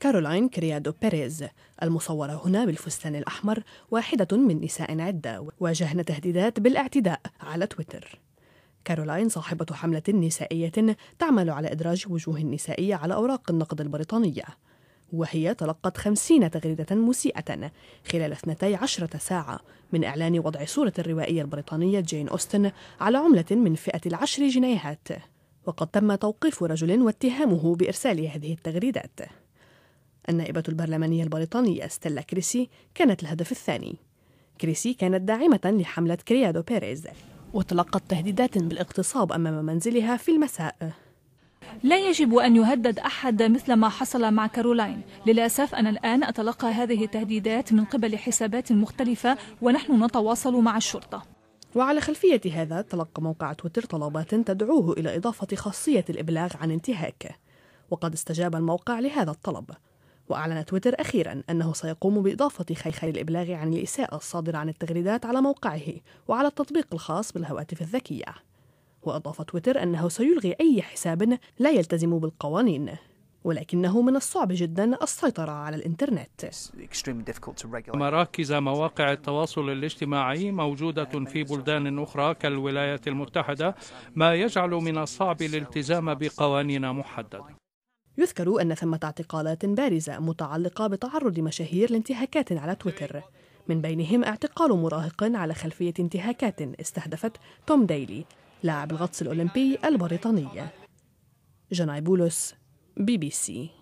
كارولاين كريادو بيريز المصورة هنا بالفستان الأحمر واحدة من نساء عدة واجهن تهديدات بالاعتداء على تويتر كارولاين صاحبة حملة نسائية تعمل على إدراج وجوه النسائية على أوراق النقد البريطانية وهي تلقت خمسين تغريدة مسيئة خلال 12 ساعة من إعلان وضع صورة الروائية البريطانية جين أوستن على عملة من فئة العشر جنيهات وقد تم توقيف رجل واتهامه بإرسال هذه التغريدات النائبة البرلمانية البريطانية ستيلا كريسي كانت الهدف الثاني كريسي كانت داعمة لحملة كريادو بيريز وتلقت تهديدات بالاغتصاب أمام منزلها في المساء لا يجب أن يهدد أحد مثل ما حصل مع كارولاين للأسف أنا الآن أتلقى هذه التهديدات من قبل حسابات مختلفة ونحن نتواصل مع الشرطة وعلى خلفية هذا تلقى موقع تويتر طلبات تدعوه إلى إضافة خاصية الإبلاغ عن انتهاك وقد استجاب الموقع لهذا الطلب وأعلن تويتر أخيرا أنه سيقوم بإضافة خيخي الإبلاغ عن الإساءة الصادرة عن التغريدات على موقعه وعلى التطبيق الخاص بالهواتف الذكية وأضاف تويتر أنه سيلغي أي حساب لا يلتزم بالقوانين ولكنه من الصعب جدا السيطرة على الإنترنت مراكز مواقع التواصل الاجتماعي موجودة في بلدان أخرى كالولايات المتحدة ما يجعل من الصعب الالتزام بقوانين محددة يذكر أن ثمة اعتقالات بارزة متعلقة بتعرض مشاهير لانتهاكات على تويتر من بينهم اعتقال مراهق على خلفية انتهاكات استهدفت توم دايلي لاعب الغطس الأولمبي البريطاني جناي بولوس بي بي سي